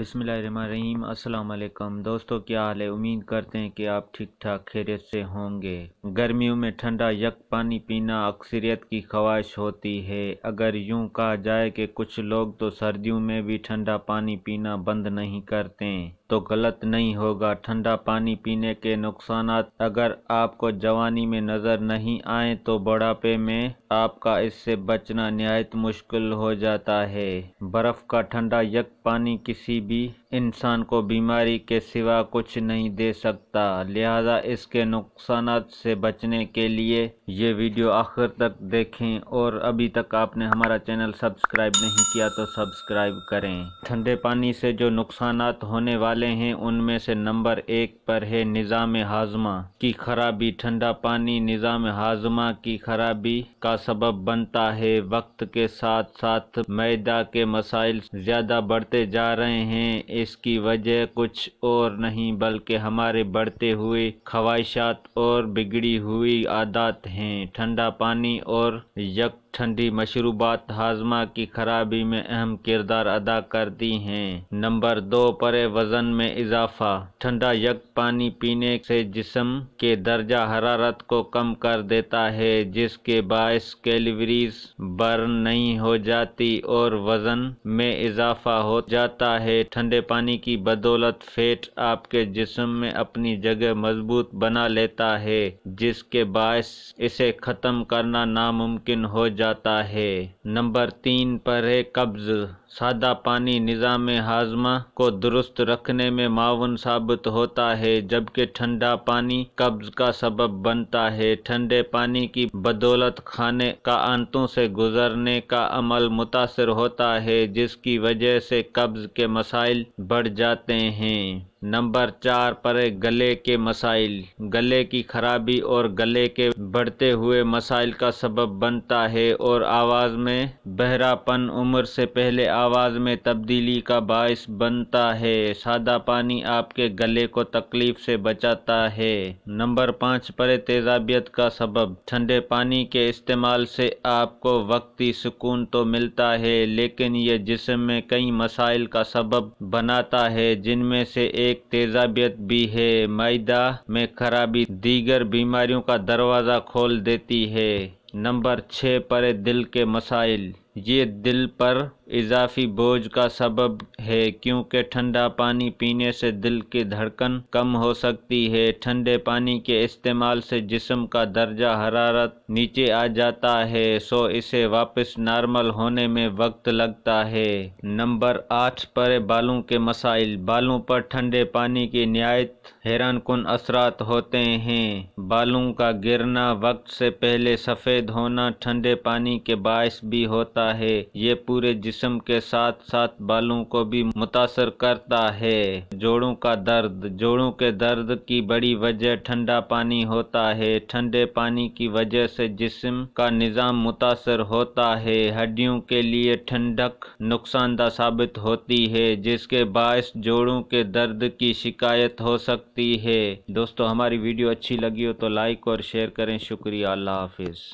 बिसमीम अल्लाम दोस्तों क्या हाल है उम्मीद करते हैं कि आप ठीक ठाक खैरियत से होंगे गर्मियों में ठंडा यक पानी पीना अक्सरियत की ख्वाहिश होती है अगर यूं कहा जाए कि कुछ लोग तो सर्दियों में भी ठंडा पानी पीना बंद नहीं करते तो गलत नहीं होगा ठंडा पानी पीने के नुकसान अगर आपको जवानी में नज़र नहीं आए तो बुढ़ापे में आपका इससे बचना नहायत मुश्किल हो जाता है बर्फ़ का ठंडा यक पानी किसी भी इंसान को बीमारी के सिवा कुछ नहीं दे सकता लिहाजा इसके नुकसान से बचने के लिए ये वीडियो आखिर तक देखें और अभी तक आपने हमारा चैनल सब्सक्राइब नहीं किया तो सब्सक्राइब करें ठंडे पानी से जो नुकसान होने वाले हैं उनमें से नंबर एक पर है निज़ाम हाजमा की खराबी ठंडा पानी निज़ाम हाजमा की खराबी का सबब बनता है वक्त के साथ साथ मैदा के मसाइल ज़्यादा बढ़ते जा रहे हैं हैं इसकी वजह कुछ और नहीं बल्कि हमारे बढ़ते हुए ख्वाहिशात और बिगड़ी हुई आदत हैं ठंडा पानी और यक ठंडी मशरूबात हाजमा की खराबी में अहम किरदार अदा करती हैं नंबर दो पर वज़न में इजाफा ठंडा यक पानी पीने से जिसम के दर्जा हरारत को कम कर देता है जिसके बायस कैलवरीज बर्न नहीं हो जाती और वज़न में इजाफा हो जाता है है ठंडे पानी की बदौलत फेट आपके जिस्म में अपनी जगह मजबूत बना लेता है जिसके बायस इसे ख़त्म करना नामुमकिन हो जाता है नंबर तीन पर है कब्ज़ सादा पानी निज़ाम हाजमा को दुरुस्त रखने में मावन साबित होता है जबकि ठंडा पानी कब्ज़ का सबब बनता है ठंडे पानी की बदौलत खाने का आंतों से गुजरने का अमल मुतासर होता है जिसकी वजह से कब्ज़ के मसाइल बढ़ जाते हैं नंबर चार पर गले के मसाइल गले की खराबी और गले के बढ़ते हुए मसाइल का सबब बनता है और आवाज़ में बहरापन उम्र से पहले आवाज़ में तब्दीली का बायस बनता है सादा पानी आपके गले को तकलीफ से बचाता है नंबर पाँच पर तेजाबियत का सबब ठंडे पानी के इस्तेमाल से आपको वक्ती सुकून तो मिलता है लेकिन यह जिसम में कई मसाइल का सबब बनाता है जिनमें से एक एक तेजाबियत भी है मैदा में खराबी दीगर बीमारियों का दरवाज़ा खोल देती है नंबर छः पर दिल के मसाइल ये दिल पर इजाफी बोझ का सबब है क्योंकि ठंडा पानी पीने से दिल की धड़कन कम हो सकती है ठंडे पानी के इस्तेमाल से जिसम का दर्जा हरारत नीचे आ जाता है सो इसे वापस नॉर्मल होने में वक्त लगता है नंबर आठ पर बालों के मसाइल बालों पर ठंडे पानी की नहायत हैरान कन असरात होते हैं बालों का गिरना वक्त से पहले सफ़ेद होना ठंडे पानी के बायस भी होता करता है ये पूरे जिस्म के साथ साथ बालों को भी मुतासर करता है जोड़ों का दर्द जोड़ों के दर्द की बड़ी वजह ठंडा पानी होता है ठंडे पानी की वजह से जिस्म का निज़ाम मुतासर होता है हड्डियों के लिए ठंडक नुकसानदा साबित होती है जिसके बायस जोड़ों के दर्द की शिकायत हो सकती है दोस्तों हमारी वीडियो अच्छी लगी हो तो लाइक और शेयर करें शुक्रिया अल्लाह हाफिज़